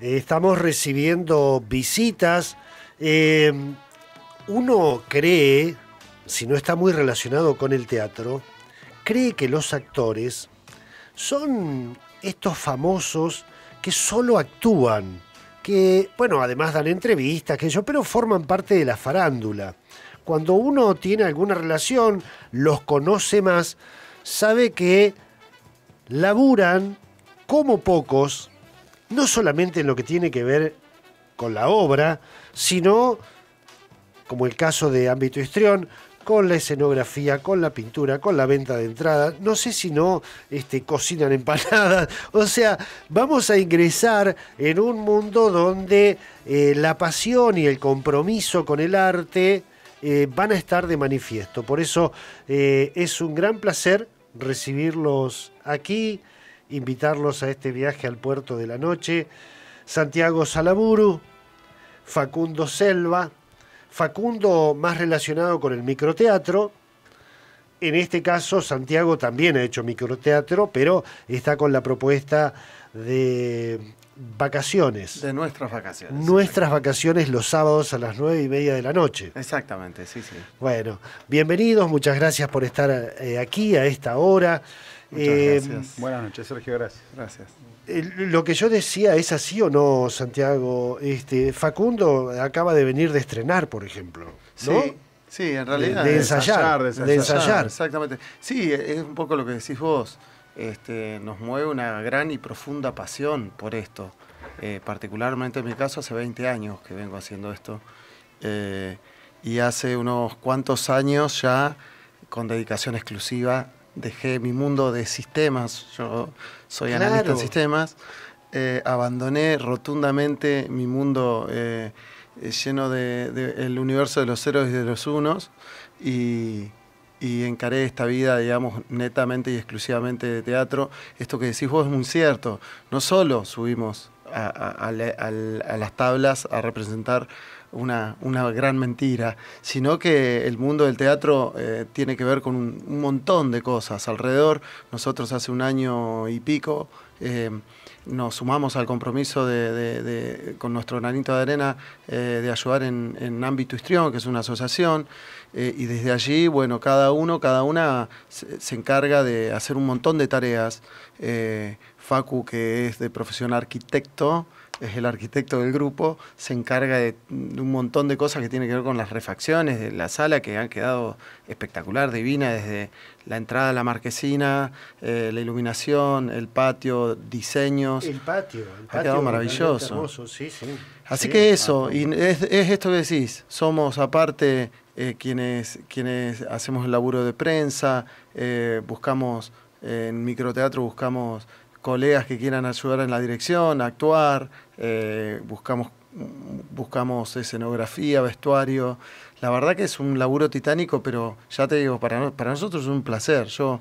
Eh, estamos recibiendo visitas. Eh, uno cree, si no está muy relacionado con el teatro, cree que los actores son estos famosos que solo actúan, que, bueno, además dan entrevistas, que pero forman parte de la farándula. Cuando uno tiene alguna relación, los conoce más, sabe que laburan como pocos no solamente en lo que tiene que ver con la obra, sino, como el caso de Ámbito Histrión, con la escenografía, con la pintura, con la venta de entrada. No sé si no este, cocinan empanadas. O sea, vamos a ingresar en un mundo donde eh, la pasión y el compromiso con el arte eh, van a estar de manifiesto. Por eso eh, es un gran placer recibirlos aquí invitarlos a este viaje al puerto de la noche. Santiago Salaburu, Facundo Selva, Facundo más relacionado con el microteatro. En este caso, Santiago también ha hecho microteatro, pero está con la propuesta de vacaciones. De nuestras vacaciones. Nuestras vacaciones los sábados a las nueve y media de la noche. Exactamente, sí, sí. Bueno, bienvenidos, muchas gracias por estar eh, aquí a esta hora. Muchas eh, Buenas noches, Sergio, gracias. Gracias. Lo que yo decía, ¿es así o no, Santiago? Este, Facundo acaba de venir de estrenar, por ejemplo. Sí, sí, en realidad. De, ensayar, de, ensayar, Exactamente. Sí, es un poco lo que decís vos. Este, nos mueve una gran y profunda pasión por esto. Eh, particularmente en mi caso, hace 20 años que vengo haciendo esto. Eh, y hace unos cuantos años ya con dedicación exclusiva dejé mi mundo de sistemas, yo soy analista en sistemas, eh, abandoné rotundamente mi mundo eh, eh, lleno del de, universo de los ceros y de los unos y, encaré esta vida, digamos, netamente y exclusivamente de teatro. Esto que decís vos es muy cierto, no solo subimos a las tablas a representar una, gran mentira, sino que el mundo del teatro eh, tiene que ver con un, montón de cosas alrededor. Nosotros hace un año y pico eh, nos sumamos al compromiso con nuestro granito de arena eh, de ayudar en, en, Ámbito Histrión, que es una asociación, y desde allí, bueno, cada uno, cada una se, encarga de hacer un montón de tareas. Facu, que es de profesión arquitecto, es el arquitecto del grupo, se encarga de, un montón de cosas que tienen que ver con las refacciones de la sala, que han quedado espectacular, divina, desde la entrada a la marquesina, eh, la iluminación, el patio, diseños. El patio, el patio ha quedado maravilloso. sí, sí. Así que ah, eso, y es, esto que decís, somos aparte eh, quienes, quienes hacemos el laburo de prensa, eh, buscamos, en microteatro buscamos colegas que quieran ayudar en la dirección, actuar, eh, buscamos, buscamos escenografía, vestuario. La verdad que es un laburo titánico, pero ya te digo, para, para nosotros es un placer. Yo,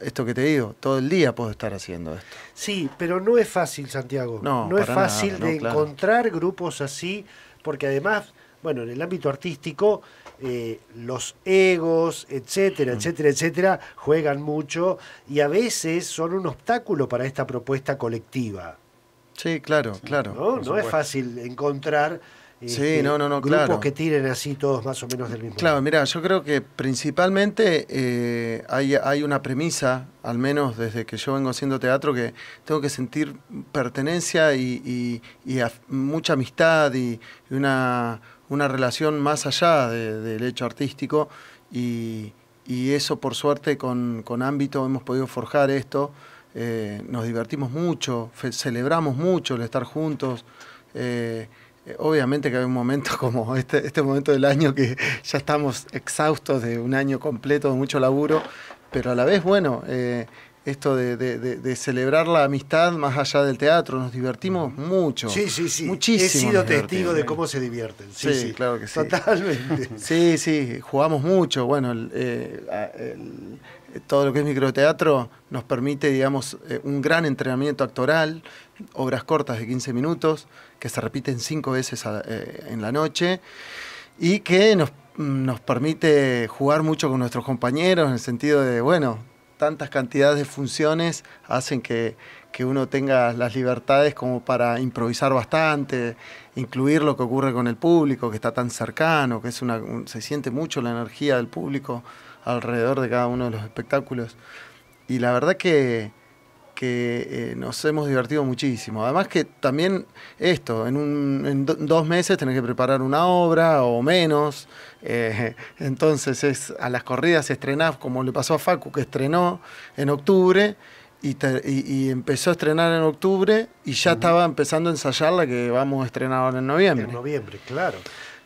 esto que te digo, todo el día puedo estar haciendo esto. Sí, pero no es fácil, Santiago. No, es fácil de encontrar grupos así, porque además, bueno, en el ámbito artístico, eh, los egos, etcétera, mm. etcétera, etcétera, juegan mucho y a veces son un obstáculo para esta propuesta colectiva. Sí, claro, claro. No, no es fácil encontrar este, grupos que tiren así todos más o menos del mismo. Claro, mira, yo creo que principalmente eh, hay, una premisa, al menos desde que yo vengo haciendo teatro, que tengo que sentir pertenencia y, mucha amistad y, una, relación más allá del hecho artístico y, eso por suerte con ámbito hemos podido forjar esto. Eh, nos divertimos mucho, celebramos mucho el estar juntos. Eh, obviamente que hay un momento como este, este momento del año que ya estamos exhaustos de un año completo de mucho laburo, pero a la vez, bueno, eh, esto de, celebrar la amistad más allá del teatro, nos divertimos mucho. Sí, sí, sí. Muchísimo. He sido testigo de cómo se divierten. Sí, sí, claro que sí. Totalmente. Sí, sí, jugamos mucho. Bueno, el, todo lo que es microteatro nos permite, digamos, eh, un gran entrenamiento actoral, obras cortas de 15 minutos, que se repiten cinco veces eh, en la noche, y que nos, permite jugar mucho con nuestros compañeros, en el sentido de, bueno, tantas cantidades de funciones hacen que, uno tenga las libertades como para improvisar bastante, incluir lo que ocurre con el público, que está tan cercano, que es una, se siente mucho la energía del público alrededor de cada uno de los espectáculos. Y la verdad que, eh, nos hemos divertido muchísimo. Además que también esto, en, un, dos meses tenés que preparar una obra o menos. Eh, entonces es a las corridas estrenás, como le pasó a Facu, que estrenó en octubre. Y, y, empezó a estrenar en octubre y ya estaba empezando a ensayar la que vamos a estrenar en noviembre. En noviembre, claro.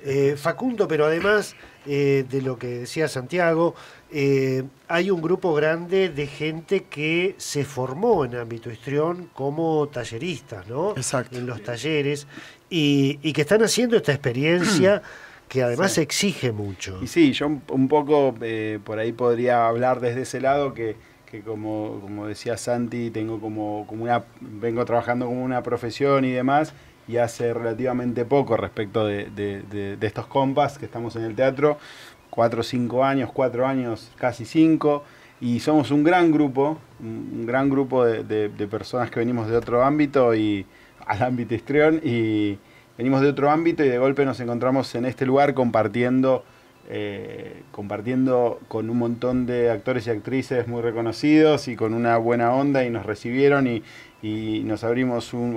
Eh, Facundo, pero además eh, de lo que decía Santiago, eh, hay un grupo grande de gente que se formó en ámbito histrión como talleristas, ¿no? Exacto. En los talleres y, que están haciendo esta experiencia. que además exige mucho. Y sí, yo un, poco eh, por ahí podría hablar desde ese lado que, como, como decía Santi, tengo como, como una, vengo trabajando como una profesión y demás, y hace relativamente poco respecto de, estos compas que estamos en el teatro, cuatro o cinco años, cuatro años, casi cinco, y somos un gran grupo, un gran grupo de, personas que venimos de otro ámbito y al ámbito histrión y venimos de otro ámbito y de golpe nos encontramos en este lugar compartiendo eh, compartiendo con un montón de actores y actrices muy reconocidos y con una buena onda y nos recibieron y, nos abrimos un,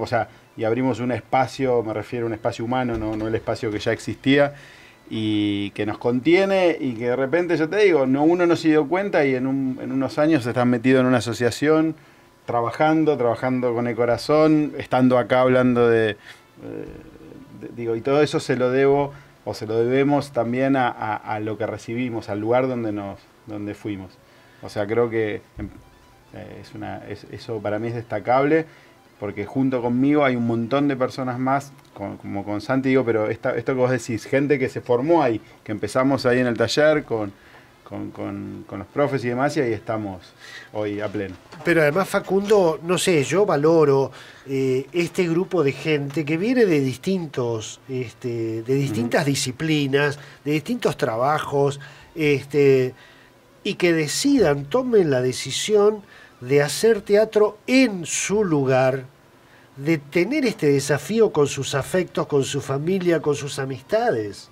y abrimos un espacio, me refiero a un espacio humano, no, el espacio que ya existía, y que nos contiene y que de repente, yo te digo, no, uno no se dio cuenta y en, unos años se están metido en una asociación, trabajando, trabajando con el corazón, estando acá hablando eh, de, digo, y todo eso se lo debo o se lo debemos también a, lo que recibimos, al lugar donde nos donde fuimos. O sea, creo que em, eh, es es, eso para mí es destacable porque junto conmigo hay un montón de personas más, como, con Santi digo, pero esto que vos decís, gente que se formó ahí, que empezamos ahí en el taller con, los profes y demás, y ahí estamos hoy a pleno. Pero además, Facundo, no sé, yo valoro eh, este grupo de gente que viene de distintos, este, de distintas disciplinas, de distintos trabajos, este, y que decidan, tomen la decisión de hacer teatro en su lugar, de tener este desafío con sus afectos, con su familia, con sus amistades.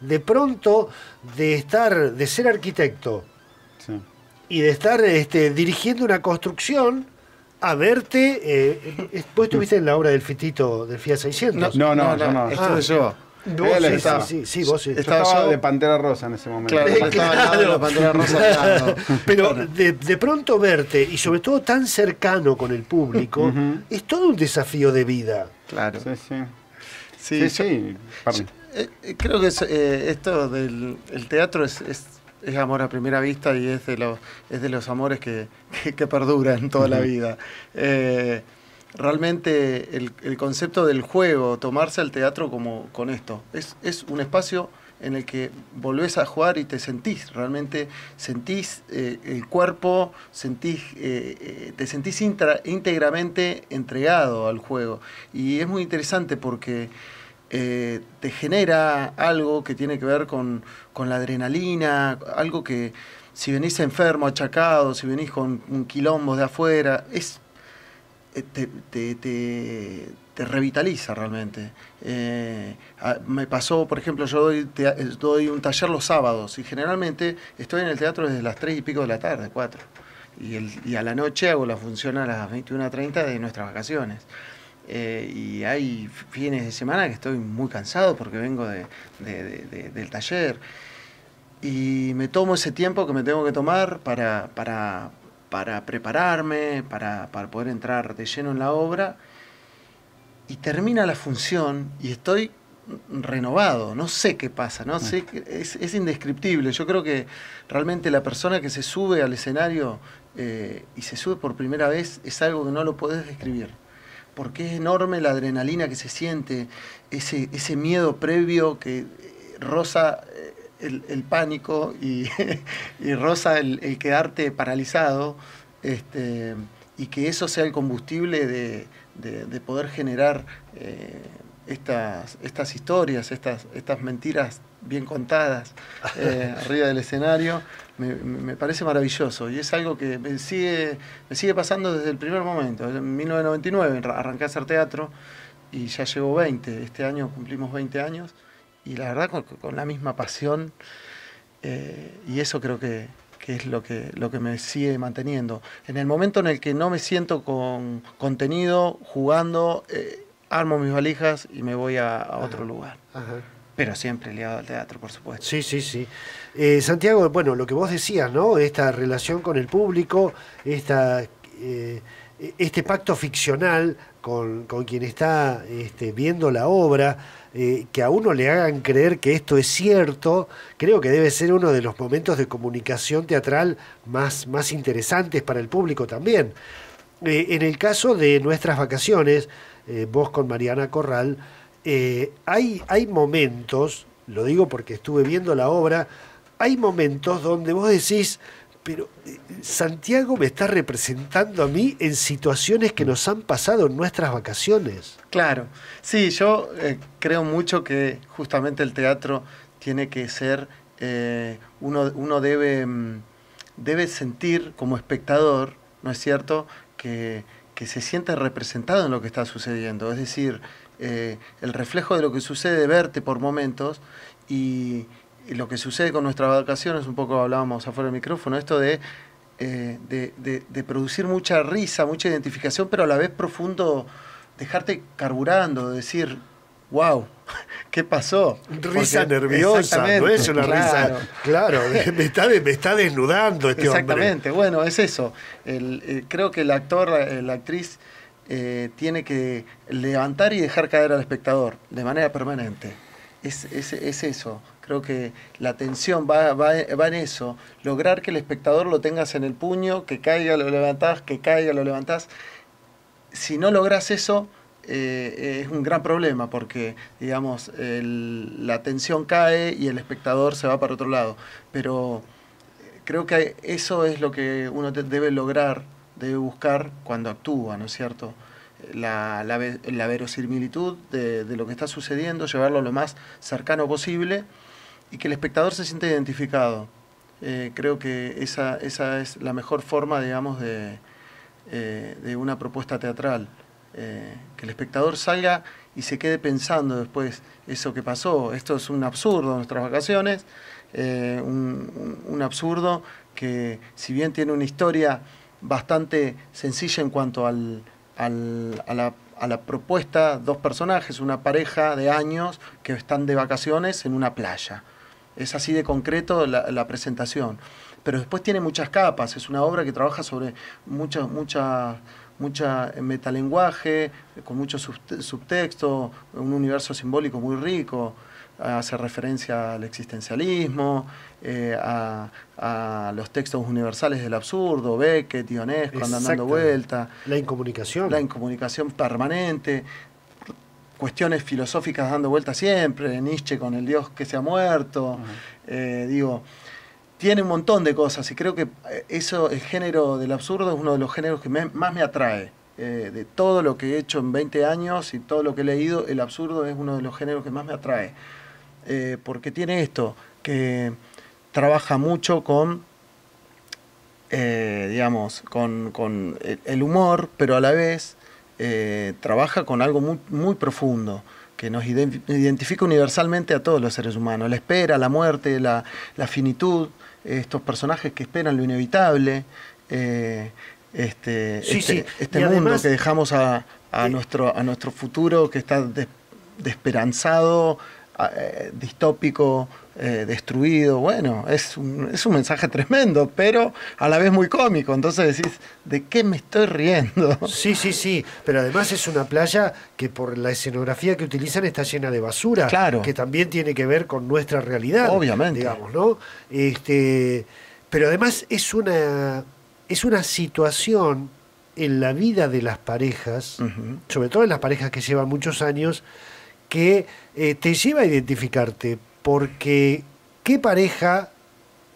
De pronto, de estar, de ser arquitecto y de estar este, dirigiendo una construcción a verte. Eh, eh, vos estuviste en la obra del Fitito del FIA 600. No, no, no, no, no, no. Ah. ¿Vos? sí, estaba, sí, sí, vos Estaba, de Pantera Rosa en ese momento. Pantera Rosa. Pero de, pronto verte, y sobre todo tan cercano con el público, es todo un desafío de vida. Claro. Sí, sí. Sí, sí. Eh, eh, creo que eh, esto del teatro es, es, amor a primera vista y es de los, es de los amores que, que, perduran toda la vida. Eh, realmente el, concepto del juego, tomarse al teatro como con esto. Es, un espacio en el que volvés a jugar y te sentís, realmente sentís eh, el cuerpo, sentís, eh, eh, te sentís íntegramente entregado al juego. Y es muy interesante porque te genera algo que tiene que ver con, con la adrenalina, algo que si venís enfermo, achacado, si venís con un quilombo de afuera, es eh, te, te, revitaliza realmente. Eh, me pasó, por ejemplo, yo eh, doy, un taller los sábados y generalmente estoy en el teatro desde las 3 y pico de la tarde, 4. Y, a la noche hago la función a las 21.30 de nuestras vacaciones. y hay fines de semana que estoy muy cansado porque vengo del taller. Y me tomo ese tiempo que me tengo que tomar para, para para prepararme, para, poder entrar de lleno en la obra. Y termina la función y estoy renovado, no sé qué pasa, no sé, es, es, indescriptible. Yo creo que realmente la persona que se sube al escenario eh, y se sube por primera vez es algo que no lo podés describir, porque es enorme la adrenalina que se siente, ese, ese miedo previo que eh, Rosa eh, el, pánico y, rosa el, quedarte paralizado este, y que eso sea el combustible de, poder generar eh, estas, estas historias, estas, estas mentiras bien contadas eh, arriba del escenario, me, parece maravilloso y es algo que me sigue, me sigue pasando desde el primer momento. En 1999 arranqué a hacer teatro y ya llevo 20, este año cumplimos 20 años y la verdad con, la misma pasión. Eh, y eso creo que, es lo que, lo que me sigue manteniendo. En el momento en el que no me siento con contenido, jugando, eh, armo mis valijas y me voy a, otro lugar. Pero siempre ligado al teatro, por supuesto. Sí, sí, sí. Eh, Santiago, bueno, lo que vos decías, ¿no? Esta relación con el público, esta, este pacto ficcional con, quien está este, viendo la obra. Eh, que a uno le hagan creer que esto es cierto, creo que debe ser uno de los momentos de comunicación teatral más, más interesantes para el público también. Eh, en el caso de nuestras vacaciones, eh, vos con Mariana Corral, hay, hay momentos, lo digo porque estuve viendo la obra, hay momentos donde vos decís, pero eh, Santiago me está representando a mí en situaciones que nos han pasado en nuestras vacaciones. Claro, sí, yo eh, creo mucho que justamente el teatro tiene que ser, eh, uno, debe, mm, debe sentir como espectador, ¿no es cierto?, que, se siente representado en lo que está sucediendo, es decir, el reflejo de lo que sucede, verte por momentos y, lo que sucede con nuestras vacaciones, un poco hablábamos afuera del micrófono, esto eh, de, de, producir mucha risa, mucha identificación, pero a la vez profundo, dejarte carburando, decir, wow, ¿qué pasó? Risa nerviosa, no es una risa. Claro, me está, desnudando este exactamente. hombre. Exactamente, bueno, es eso. Eh, creo que el actor, eh, la, actriz. tiene que levantar y dejar caer al espectador de manera permanente. es eso. Creo que la tensión va, en eso, lograr que el espectador lo tengas en el puño, que caiga, lo levantás, que caiga, lo levantás. Si no logras eso, eh, es un gran problema porque, digamos, la tensión cae y el espectador se va para otro lado. Pero eh, creo que eso es lo que uno debe lograr, debe buscar cuando actúa, ¿no es cierto? La, verosimilitud de lo que está sucediendo, llevarlo lo más cercano posible y que el espectador se siente identificado. Eh, creo que esa, esa, es la mejor forma, digamos, de, eh, una propuesta teatral. Eh, que el espectador salga y se quede pensando después eso que pasó. Esto es un absurdo, nuestras vacaciones, un, absurdo que si bien tiene una historia bastante sencilla en cuanto al, a la propuesta dos personajes, una pareja de años que están de vacaciones en una playa es así de concreto la, presentación. Pero después tiene muchas capas, es una obra que trabaja sobre muchas, mucha eh, metalenguaje, con mucho subtexto, un universo simbólico muy rico, hace referencia al existencialismo, eh, a, los textos universales del absurdo, Beckett, Ionesco, andan dando vuelta. La incomunicación. La incomunicación permanente cuestiones filosóficas dando vuelta siempre, Nietzsche con el Dios que se ha muerto, eh, digo, tiene un montón de cosas y creo que eh, eso, el género del absurdo es uno de los géneros que más me atrae. Eh, de todo lo que he hecho en 20 años y todo lo que he leído, el absurdo es uno de los géneros que más me atrae. porque tiene esto, que trabaja mucho con, digamos, con, con el humor, pero a la vez eh, trabaja con algo muy, profundo que nos identifica universalmente a todos los seres humanos. La espera, la muerte, la, finitud, estos personajes que esperan lo inevitable, eh, este, este, este mundo que dejamos a, nuestro, futuro que está desesperanzado, Ah, eh, distópico, eh, destruido. Bueno, es un, es un mensaje tremendo, pero a la vez muy cómico. Entonces decís, ¿de qué me estoy riendo? Sí, sí, sí. Pero además es una playa que por la escenografía que utilizan está llena de basura. Claro. Que también tiene que ver con nuestra realidad. Obviamente. Este, pero además es una, es una situación en la vida de las parejas, sobre todo en las parejas que llevan muchos años, que eh, te lleva a identificarte, porque ¿qué pareja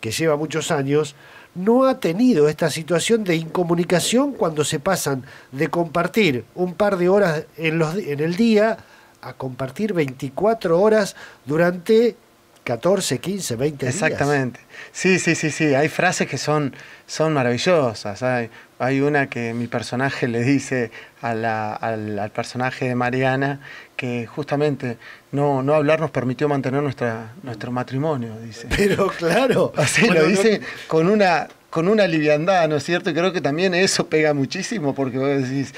que lleva muchos años no ha tenido esta situación de incomunicación cuando se pasan de compartir un par de horas en, los, en el día a compartir 24 horas durante 14, 15, 20 Exactamente. Exactamente. Sí, sí, sí, sí. Hay frases que son, son maravillosas. Hay hay una que mi personaje le dice al, personaje de Mariana que justamente no, no hablar nos permitió mantener nuestra, nuestro matrimonio, dice. Pero claro. Así lo dice con una con una liviandad, ¿no es cierto? Y creo que también eso pega muchísimo porque vos decís,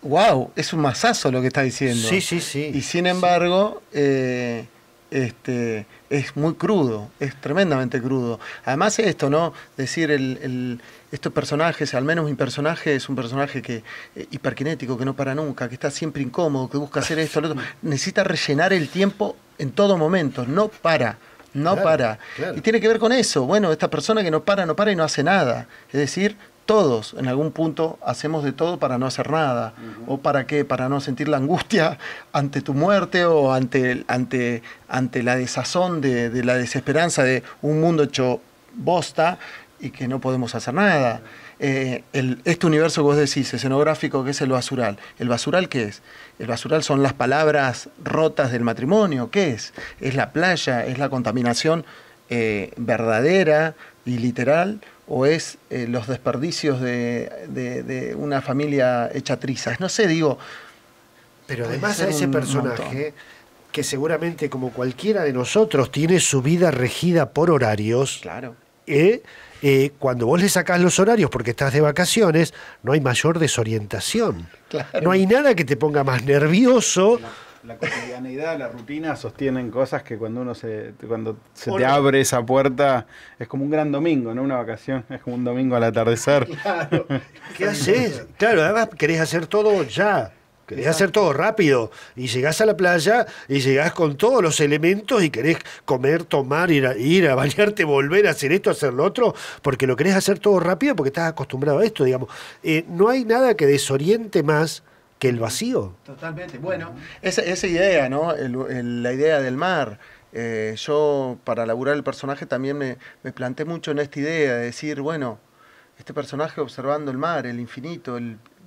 wow, es un masazo lo que está diciendo. Sí, sí, sí. Y sin embargo, eh, este, es muy crudo, es tremendamente crudo. Además esto, ¿no? Decir, el, estos personajes, al menos mi personaje es un personaje que eh, hiperkinético, que no para nunca, que está siempre incómodo, que busca hacer esto, lo otro. Necesita rellenar el tiempo en todo momento, no para. No para. Y tiene que ver con eso. Bueno, esta persona que no para, no para y no hace nada. Es decir, todos en algún punto hacemos de todo para no hacer nada. ¿O para qué? Para no sentir la angustia ante tu muerte o ante, ante, ante la desazón de, la desesperanza de un mundo hecho bosta y que no podemos hacer nada. Eh, este universo que vos decís, escenográfico, que es el basural. ¿El basural qué es? El basural son las palabras rotas del matrimonio. ¿Qué es? Es la playa, es la contaminación eh, verdadera y literal o es eh, los desperdicios de, una familia hecha trizas. No sé, digo. Pero además a ese personaje, que seguramente como cualquiera de nosotros tiene su vida regida por horarios. Claro. ¿eh? ¿eh? cuando vos le sacás los horarios porque estás de vacaciones, no hay mayor desorientación. No hay nada que te ponga más nervioso la cotidianidad, la rutina sostienen cosas que cuando uno se, cuando se te abre esa puerta, es como un gran domingo, no una vacación, es como un domingo al atardecer. Claro. ¿Qué haces? Claro, además querés hacer todo ya. Querés hacer todo rápido y llegás a la playa y llegás con todos los elementos y querés comer, tomar, ir a, ir a bañarte, volver a hacer esto, hacer lo otro, porque lo querés hacer todo rápido porque estás acostumbrado a esto, digamos. Eh, no hay nada que desoriente más que el vacío. Totalmente. Bueno, esa, idea, ¿no? la idea del mar. Eh, yo, para laburar el personaje, también me, me planté mucho en esta idea de decir, bueno, este personaje observando el mar, el infinito,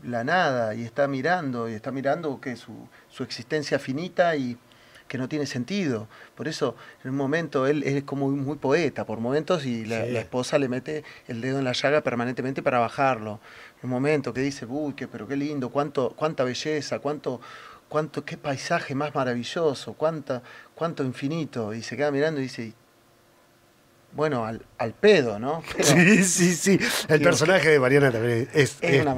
la nada, y está mirando, y está mirando que su, existencia finita y que no tiene sentido. Por eso, en un momento, él es como muy poeta por momentos y la, la esposa le mete el dedo en la llaga permanentemente para bajarlo un momento que dice, uy, qué, pero qué lindo, cuánto, cuánta belleza, cuánto, cuánto, qué paisaje más maravilloso, cuánta, cuánto infinito. Y se queda mirando y dice, bueno, al, pedo, ¿no? sí, sí, sí. El personaje de Mariana también es,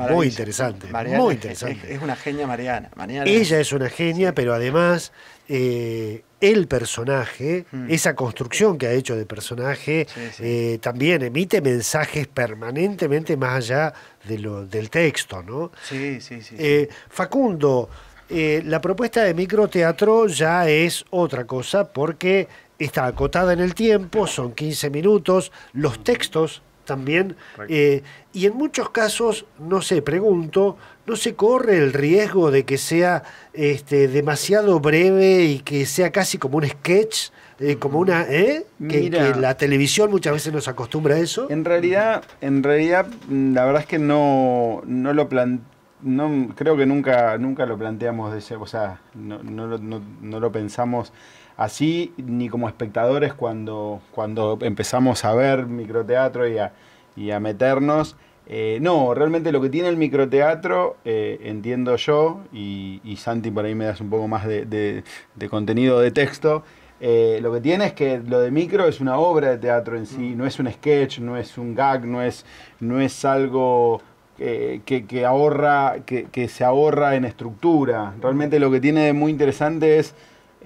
muy interesante. muy interesante. Es, una genia Mariana. Ella es una genia, pero además eh, el personaje, mm. esa construcción que ha hecho de personaje, eh, también emite mensajes permanentemente más allá de lo, del texto, ¿no? Sí, sí, sí. Eh, Facundo, la propuesta de microteatro ya es otra cosa porque está acotada en el tiempo, son 15 minutos, los textos también, eh, y en muchos casos, no sé, pregunto, ¿no se corre el riesgo de que sea este, demasiado breve y que sea casi como un sketch? Eh, como una ¿eh? Que, la televisión muchas veces nos acostumbra a eso en realidad en realidad mm, la verdad es que no, no lo plan, no creo que nunca nunca lo planteamos de ese, o sea no, no lo pensamos así ni como espectadores cuando, cuando empezamos a ver microteatro y a, y a meternos. Eh, no, realmente lo que tiene el microteatro, eh, entiendo yo, y, y, Santi por ahí me das un poco más de, contenido de texto, eh, lo que tiene es que lo de micro es una obra de teatro en sí, mm. no es un sketch, no es un gag, no es, no es algo que, ahorra, que, que se ahorra en estructura. Realmente lo que tiene de muy interesante es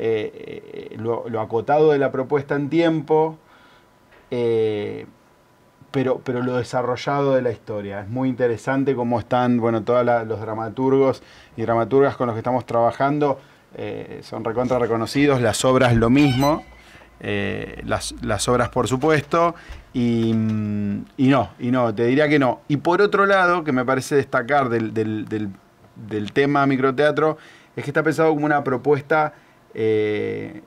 eh, lo, acotado de la propuesta en tiempo, eh, pero, pero lo desarrollado de la historia. Es muy interesante cómo están, bueno, todos los dramaturgos y dramaturgas con los que estamos trabajando eh, son recontra reconocidos, las obras lo mismo. las, obras, por supuesto, mm, y, no, y no, te diría que no. Y por otro lado, que me parece destacar del, del, del, del tema microteatro, es que está pensado como una propuesta eh,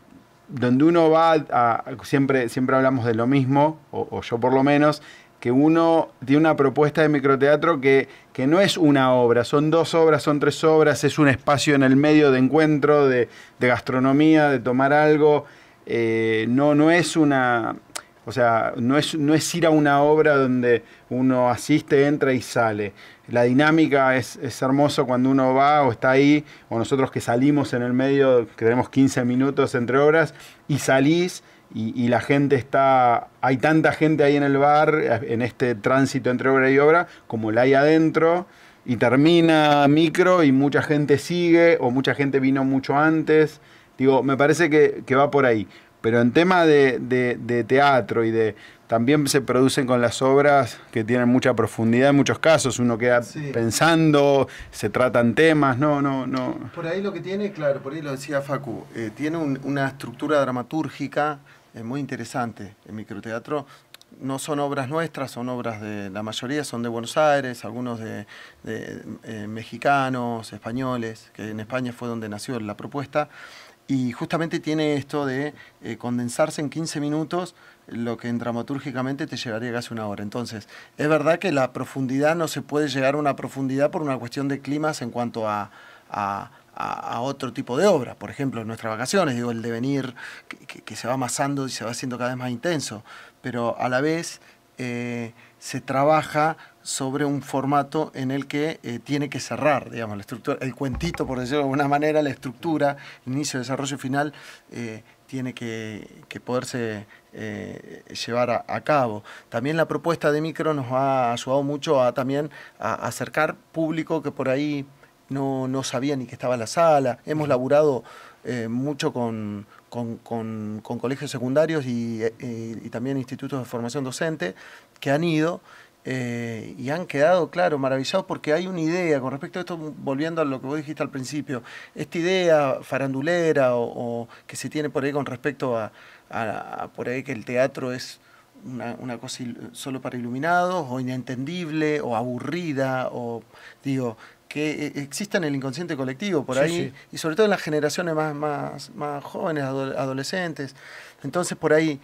donde uno va siempre, siempre hablamos de lo mismo, o, yo por lo menos, que uno tiene una propuesta de microteatro que, que no es una obra, son dos obras, son tres obras, es un espacio en el medio de encuentro, de, gastronomía, de tomar algo. Eh, no, no es una, o sea, no es, no es ir a una obra donde uno asiste, entra y sale. La dinámica es, hermosa hermoso cuando uno va o está ahí, o nosotros que salimos en el medio, que tenemos 15 minutos entre obras, y salís y, la gente está, hay tanta gente ahí en el bar, en este tránsito entre obra y obra, como la hay adentro, y termina micro y mucha gente sigue, o mucha gente vino mucho antes. Digo, me parece que, que va por ahí. Pero en tema de, teatro y de. También se producen con las obras que tienen mucha profundidad en muchos casos. Uno queda pensando, se tratan temas, no, no, no. Por ahí lo que tiene, claro, por ahí lo decía Facu, eh, tiene una estructura dramatúrgica eh, muy interesante. El microteatro no son obras nuestras, son obras de. La mayoría son de Buenos Aires, algunos de, eh, mexicanos, españoles, que en España fue donde nació la propuesta y justamente tiene esto de eh, condensarse en 15 minutos lo que en dramatúrgicamente te llevaría casi una hora. Entonces, es verdad que la profundidad no se puede llegar a una profundidad por una cuestión de climas en cuanto a, otro tipo de obra. Por ejemplo, en nuestras vacaciones, digo, el devenir que, que, se va amasando y se va haciendo cada vez más intenso. Pero a la vez eh, se trabaja sobre un formato en el que eh, tiene que cerrar, digamos, la estructura, el cuentito, por decirlo de alguna manera, la estructura, inicio, desarrollo final, eh, tiene que, poderse eh, llevar a, cabo. También la propuesta de micro nos ha ayudado mucho a también acercar público que por ahí no, sabía ni que estaba en la sala. Hemos laburado mucho con, colegios secundarios y, también institutos de formación docente que han ido eh, y han quedado, claro, maravillados porque hay una idea, con respecto a esto, volviendo a lo que vos dijiste al principio, esta idea farandulera o, que se tiene por ahí con respecto a, por ahí que el teatro es una, cosa solo para iluminados o inentendible o aburrida o digo que e, exista en el inconsciente colectivo por ahí y sobre todo en las generaciones más, más, más jóvenes, adolescentes. Entonces por ahí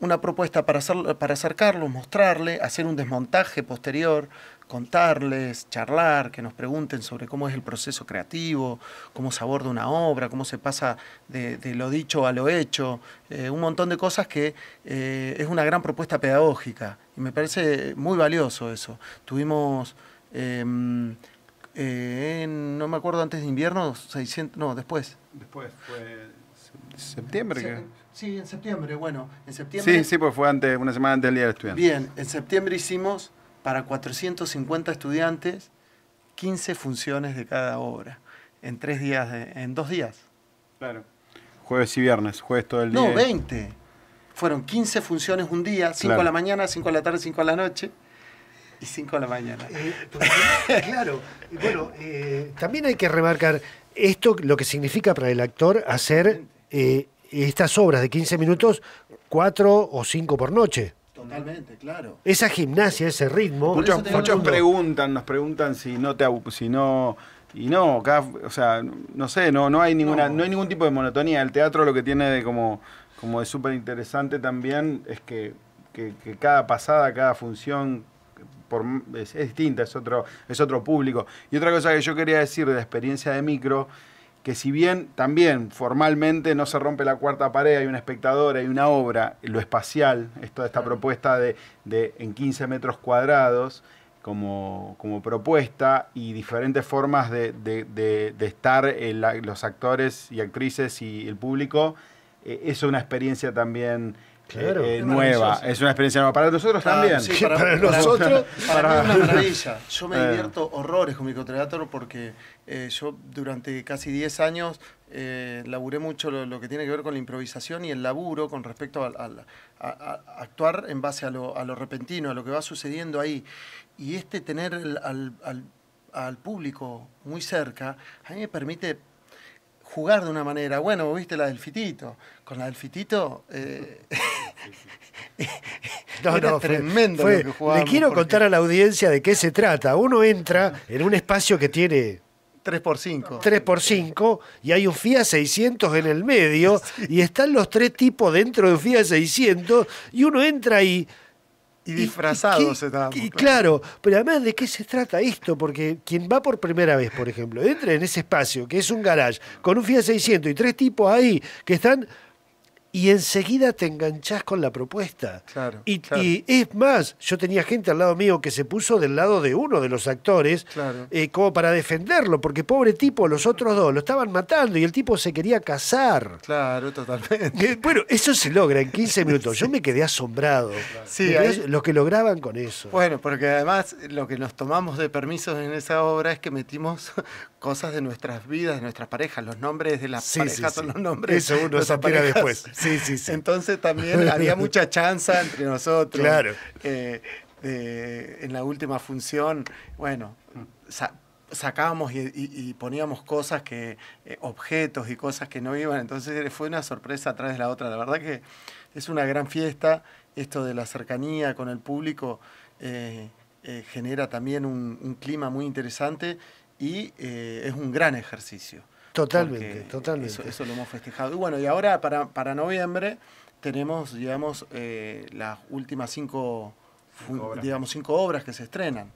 una propuesta para, hacer, para acercarlo, mostrarle, hacer un desmontaje posterior, contarles, charlar, que nos pregunten sobre cómo es el proceso creativo, cómo se aborda una obra, cómo se pasa de, lo dicho a lo hecho, eh, un montón de cosas que eh, es una gran propuesta pedagógica y me parece muy valioso eso. Tuvimos... Em, eh, en, no me acuerdo antes de invierno, 600, no, después. Después, fue septiembre. Sí, en septiembre, bueno, en septiembre. Sí, sí, porque fue antes, una semana antes del Día del Estudiantes. Bien, en septiembre hicimos para 450 estudiantes 15 funciones de cada obra, en tres días, en dos días. Claro. Jueves y viernes, jueves todo el día. No, 20. Fueron 15 funciones un día, 5 a la mañana, 5 a la tarde, 5 a la noche y 5 a la mañana. Eh, claro, bueno, eh, también hay que remarcar esto, lo que significa para el actor hacer estas obras de 15 minutos, 4 o cinco por noche. Totalmente, claro. Esa gimnasia, ese ritmo. Muchos, muchos preguntan, nos preguntan si no te si no y no, o sea, no sé, no no hay ninguna no. hay ningún tipo de monotonía. El teatro lo que tiene de como como de súper interesante también es que, cada pasada, cada función, por, es, distinta, es otro, es otro público. Y otra cosa que yo quería decir de la experiencia de micro que si bien también formalmente no se rompe la cuarta pared, hay un espectador, hay una obra, lo espacial, esto, esta propuesta de, en 15 metros cuadrados como, como propuesta y diferentes formas de, estar eh, los actores y actrices y el público, eh, es una experiencia también eh, nueva. Es una experiencia nueva. Para nosotros también. para, nosotros. maravilla. Yo me eh. divierto horrores con mi Microteatro porque eh, yo durante casi 10 años laburé mucho lo, que tiene que ver con la improvisación y el laburo con respecto a, actuar en base a lo, repentino, a lo que va sucediendo ahí. Y este tener al, público muy cerca, a mí me permite jugar de una manera. Bueno, viste la del fitito. Con la del fitito eh, No, no, tremendo Le quiero contar a la audiencia de qué se trata. Uno entra en un espacio que tiene 3x5. 3x5 y hay un Fiat 600 en el medio y están los tres tipos dentro de un Fiat 600 y uno entra ahí y disfrazados y, estábamos, y claro. claro, pero además de qué se trata esto, porque quien va por primera vez, por ejemplo, entra en ese espacio que es un garage con un Fiat 600 y tres tipos ahí que están y enseguida te enganchás con la propuesta. Claro, y, es más, yo tenía gente al lado mío que se puso del lado de uno de los actores eh, como para defenderlo, porque pobre tipo, los otros dos lo estaban matando y el tipo se quería casar. Claro, totalmente. Eh, bueno, eso se logra en 15 minutos. Yo me quedé asombrado. Sí, Los que lograban con eso. Bueno, porque además lo que nos tomamos de permisos en esa obra es que metimos cosas de nuestras vidas, de nuestras parejas. Los nombres de las pareja son los nombres. Eso uno se después. Sí, sí, Entonces también había mucha chanza entre nosotros. Claro. Eh, en la última función, bueno, sacábamos y, poníamos cosas que, eh, objetos y cosas que no iban, entonces eh, fue una sorpresa a través de la otra. La verdad que es una gran fiesta, esto de la cercanía con el público genera también un, clima muy interesante y es un gran ejercicio. Totalmente, totalmente. Eso, lo hemos festejado. Y bueno, y ahora para, para noviembre tenemos, digamos, eh, las últimas cinco, obras. digamos, cinco obras que se estrenan.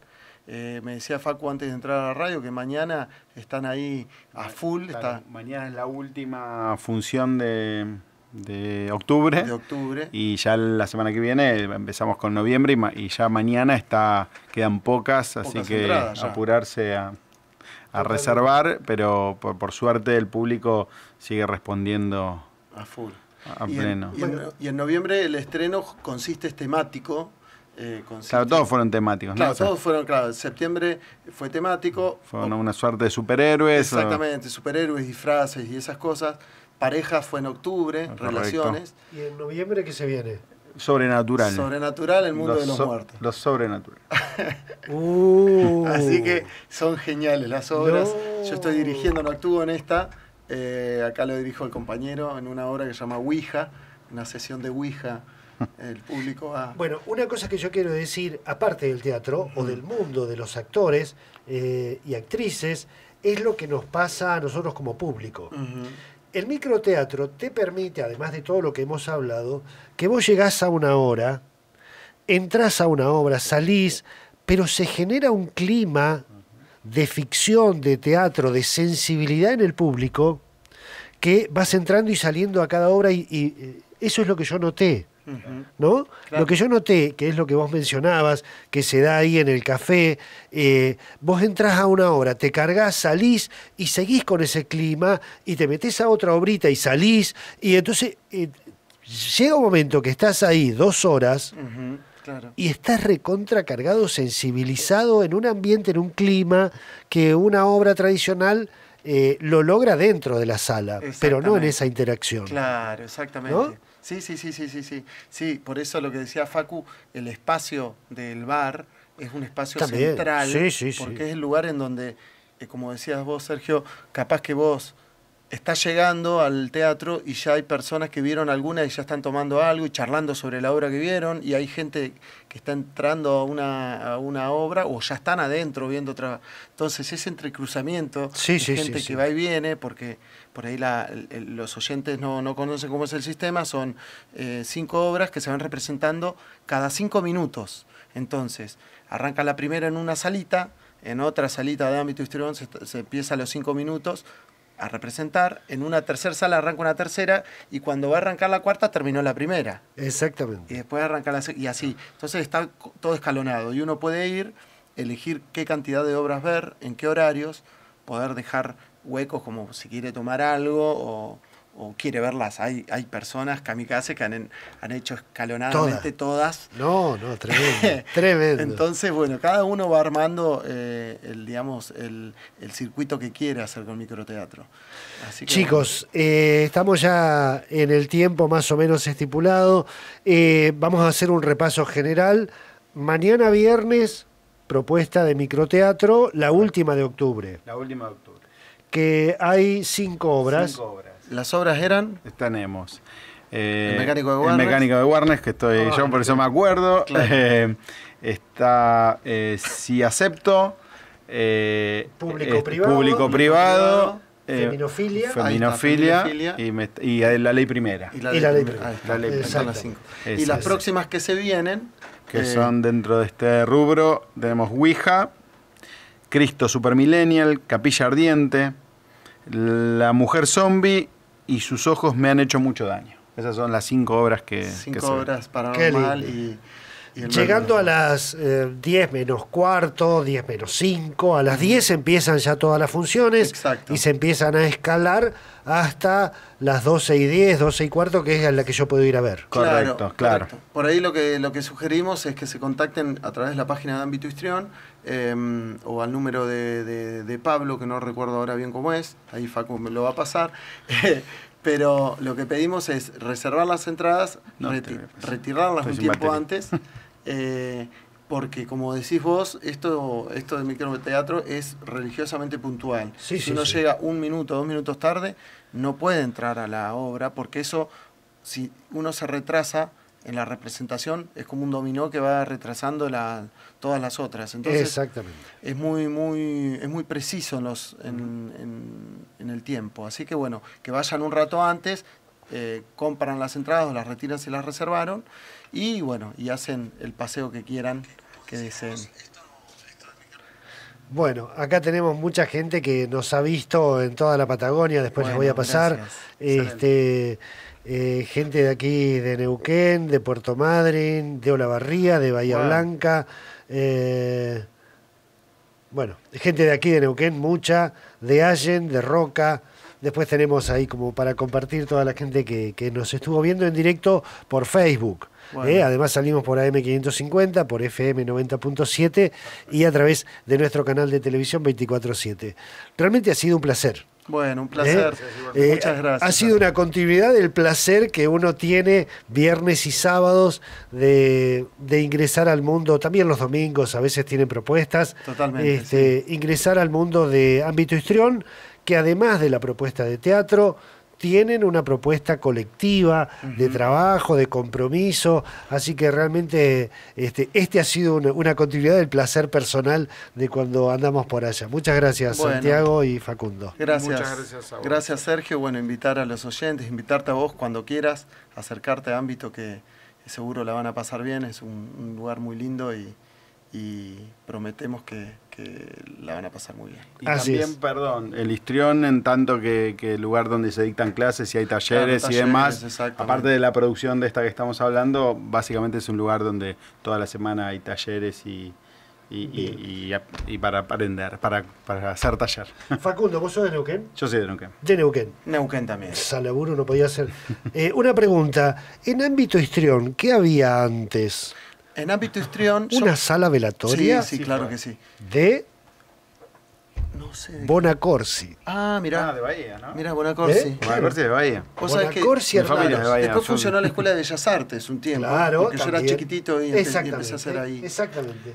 Eh, me decía Facu antes de entrar a la radio que mañana están ahí a full. Mañana es la última función de, octubre. De octubre. Y ya la semana que viene empezamos con noviembre y, ya mañana está quedan pocas así que apurarse a a reservar, pero por, suerte el público sigue respondiendo a full. A, pleno. y, en, noviembre el estreno consiste temático, eh, Claro, todos fueron temáticos, todos fueron, claro. Septiembre fue temático. Fue una, suerte de superhéroes. Exactamente, superhéroes, disfraces y esas cosas. Parejas fue en octubre, ah, relaciones. ¿Y en noviembre qué se viene? sobrenatural. Sobrenatural, el mundo de los muertos. Los sobrenaturales. Uh. Así que son geniales las obras. Yo estoy dirigiendo, no actúo en esta. Eh, acá lo dirijo el compañero en una obra que se llama Ouija, una sesión de Ouija el público Bueno, una cosa que yo quiero decir, aparte del teatro o del mundo de los actores eh, y actrices, es lo que nos pasa a nosotros como público el microteatro te permite, además de todo lo que hemos hablado, que vos llegás a una hora, entras a una obra, salís, pero se genera un clima de ficción, de teatro, de sensibilidad en el público, que vas entrando y saliendo a cada obra y eh, eso es lo que yo noté. ¿No? Lo que yo noté, que es lo que vos mencionabas, que se da ahí en el café, eh, vos entras a una obra, te cargas, salís y seguís con ese clima y te metes a otra obrita y salís. Y entonces eh, llega un momento que estás ahí dos horas. Y estás recontracargado, sensibilizado en un ambiente, en un clima que una obra tradicional eh, lo logra dentro de la sala, pero no en esa interacción. Claro, exactamente. Sí, sí, sí, sí, sí, sí. Sí, por eso lo que decía Facu, el espacio del bar es un espacio central, porque es el lugar en donde, eh, como decías vos, Sergio, capaz que vos está llegando al teatro y ya hay personas que vieron alguna y ya están tomando algo y charlando sobre la obra que vieron y hay gente que está entrando a una, a una obra o ya están adentro viendo otra. Entonces ese entrecruzamiento sí, gente que va y viene porque por ahí los oyentes no, conocen cómo es el sistema, son eh, cinco obras que se van representando cada cinco minutos. Entonces arranca la primera en una salita, en otra salita de ámbito histórico se empieza a los cinco minutos, a representar, en una tercera sala arranca una tercera y cuando va a arrancar la cuarta terminó la primera. Exactamente. Y después arranca la y así. Entonces está todo escalonado y uno puede ir, elegir qué cantidad de obras ver, en qué horarios, poder dejar huecos como si quiere tomar algo o o quiere verlas. Hay, hay personas kamikaze que han, han hecho escalonadamente todas. todas. No, no, tremendo. tremendo. Entonces, bueno, cada uno va armando eh, el, digamos, el, circuito que quiere hacer con microteatro. Así Chicos, eh, estamos ya en el tiempo más o menos estipulado. Eh, vamos a hacer un repaso general. Mañana viernes, propuesta de microteatro, la última de octubre. La última de octubre. Que hay cinco obras. Cinco obras ¿Las obras eran? Tenemos. Eh, el mecánico de Warnes. El mecánico de que estoy ah, yo, por eso me acuerdo. Eh, está eh, Si Acepto. Este, público privado. Público privado. Feminofilia. Feminofilia. y, la ley primera. Y la, ley, primera. La ley primera. las y las próximas que se vienen. Que son dentro de este rubro. Tenemos Ouija, Cristo Supermillennial, Capilla Ardiente, La Mujer Zombie y sus ojos me han hecho mucho daño. Esas son las cinco obras que... Cinco obras normal y... Llegando a las eh, diez menos cuarto, 10 menos 5, a las 10 empiezan ya todas las funciones y se empiezan a escalar hasta las 12 y diez, 12 y cuarto, que es a la que yo puedo ir a ver. Correcto, claro. Por ahí lo que, lo que sugerimos es que se contacten a través de la página de Ámbito Histrión Em, o al número de, Pablo, que no recuerdo ahora bien cómo es, ahí Facu me lo va a pasar. Pero lo que pedimos es reservar las entradas, retirarlas un tiempo antes, eh, porque como decís vos, esto, esto de teatro es religiosamente puntual. si uno llega un minuto, dos minutos tarde, no puede entrar a la obra, porque eso, si uno se retrasa, en la representación es como un dominó que va retrasando la, todas las otras. Entonces, Exactamente. Es muy, muy, es muy preciso en, en, el tiempo. Así que bueno, que vayan un rato antes, eh, compran las entradas, las retiran si las reservaron y bueno, y hacen el paseo que quieran, que deseen. Bueno, acá tenemos mucha gente que nos ha visto en toda la Patagonia, después les voy a pasar. Eh, gente de aquí de Neuquén, de Puerto Madryn, de Olavarría, de Bahía Blanca. Eh, bueno, gente de aquí de Neuquén, mucha, de Allen, de Roca. Después tenemos ahí como para compartir toda la gente que, nos estuvo viendo en directo por Facebook. Eh, además salimos por AM550, por FM90.7 y a través de nuestro canal de televisión 24-7. Realmente ha sido un placer. Bueno, un ¿Eh? placer. Eh, Muchas gracias. Ha sido una continuidad del placer que uno tiene viernes y sábados de, ingresar al mundo, también los domingos a veces tienen propuestas. Totalmente. Este, ingresar al mundo de ámbito histrión, que además de la propuesta de teatro, tienen una propuesta colectiva de trabajo, de compromiso, así que realmente este, este ha sido una, continuidad del placer personal de cuando andamos por allá. Muchas gracias Santiago y Facundo. Gracias. Muchas gracias, gracias Sergio. Bueno, invitar a los oyentes, invitarte a vos cuando quieras, acercarte a ámbito que seguro la van a pasar bien, es un, lugar muy lindo y prometemos que la van a pasar muy bien. Y también, perdón, el Istrión, en tanto que, el lugar donde se dictan clases y hay talleres, y demás, aparte de la producción de esta que estamos hablando, básicamente es un lugar donde toda la semana hay talleres y... para aprender, para, hacer taller. Facundo, ¿vos sos de Neuquén? Yo soy de Neuquén. De Neuquén. Neuquén también. Salaburo no podía hacer. Eh, una pregunta, en ámbito Istrión, ¿qué había antes? en ámbito histrión. ¿Una sala velatoria? Sí, sí, claro que sí. De. No sé. Bonacorsi. Ah, mira, Ah, de Bahía, ¿no? Mira Bonacorsi. ¿Eh? Bonacorsi de Bahía. ¿Vos Bonacorsi que, hermanos, de Bahía, Después funcionó la Escuela de Bellas Artes un tiempo. Claro. Porque yo era chiquitito y, y, empecé a hacer ahí. Exactamente.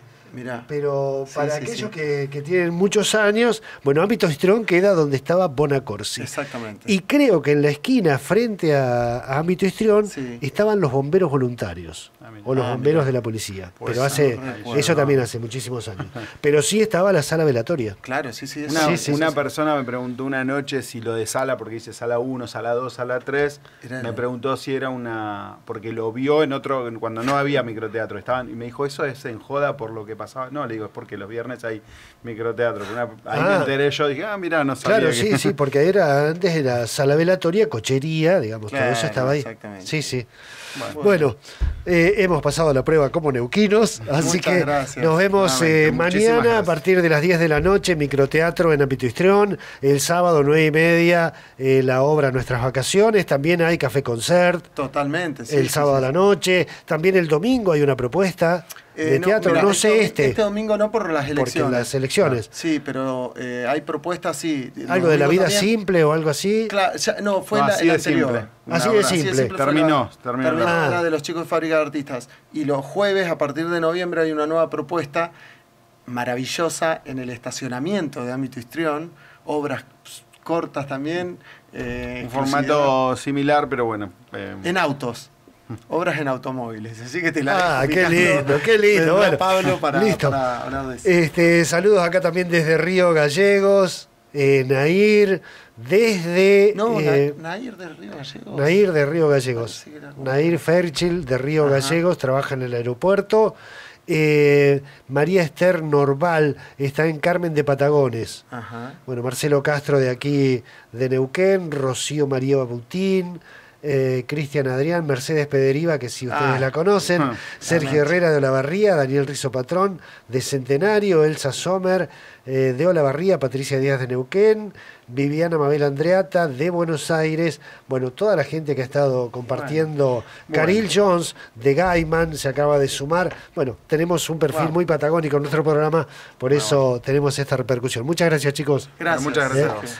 Pero para aquellos Que, tienen muchos años, bueno, Ámbito Histrión queda donde estaba Bonacorsi. Exactamente. Y creo que en la esquina, frente a, Ámbito Estrión estaban los bomberos voluntarios. Ah, o los ah, bomberos de la policía. Pues pero hace, eso también hace muchísimos años. pero sí estaba la sala velatoria. Claro, sí, sí. Una, persona me preguntó una noche si lo de sala, porque dice sala 1, sala 2, sala 3, me preguntó si era una... porque lo vio en otro, cuando no había microteatro, estaban, y me dijo, eso es en joda por lo que pasa no, le digo, es porque los viernes hay microteatro. Una, ahí me ah. enteré yo, dije, ah, mira, no sabía. Claro, sí, sí, porque era antes era sala velatoria, cochería, digamos, todo eso estaba ahí. Exactamente. Sí, sí. Bueno, eh, hemos pasado la prueba como neuquinos, así que nos vemos eh, mañana a partir de las 10 de la noche, microteatro en Apituistrón, el sábado 9 y media, eh, la obra Nuestras Vacaciones, también hay café concert. Totalmente, sí, El sábado a la noche, también el domingo hay una propuesta. Eh, de teatro, no, sé este, este. domingo no por las elecciones. Porque las elecciones. Ah, sí, pero eh, hay propuestas, sí. ¿Algo de la vida simple o algo así? no, fue así de simple. así de simple. Terminó, terminó. la ah. de los chicos de Fábrica de Artistas. Y los jueves, a partir de noviembre, hay una nueva propuesta maravillosa en el estacionamiento de Ámbito Histrión. Obras cortas también. En eh, un formato similar, pero bueno. en autos. Obras en automóviles, así que te la Ah, qué lindo, qué lindo. Bueno, Pablo para, listo. hablar de Este, saludos acá también desde Río Gallegos, eh, Nair, desde. Eh, Nair de Río Gallegos. Nair de Río Gallegos. Nair Ferchil de Río Gallegos, trabaja en el aeropuerto. Eh, María Esther Norval está en Carmen de Patagones. Bueno, Marcelo Castro de aquí de Neuquén, Rocío María Babutín, eh, Cristian Adrián, Mercedes Pederiva, que si ustedes ah. la conocen, ah, Sergio Herrera de Olavarría, Daniel Rizo Patrón de Centenario, Elsa Sommer eh, de Olavarría, Patricia Díaz de Neuquén, Viviana Mabel Andreata de Buenos Aires, bueno, toda la gente que ha estado compartiendo, Karil Caril Jones de Gaiman se acaba de sumar, bueno, tenemos un perfil muy patagónico en nuestro programa, por ah, eso tenemos esta repercusión. Muchas gracias chicos. Gracias. Muchas gracias.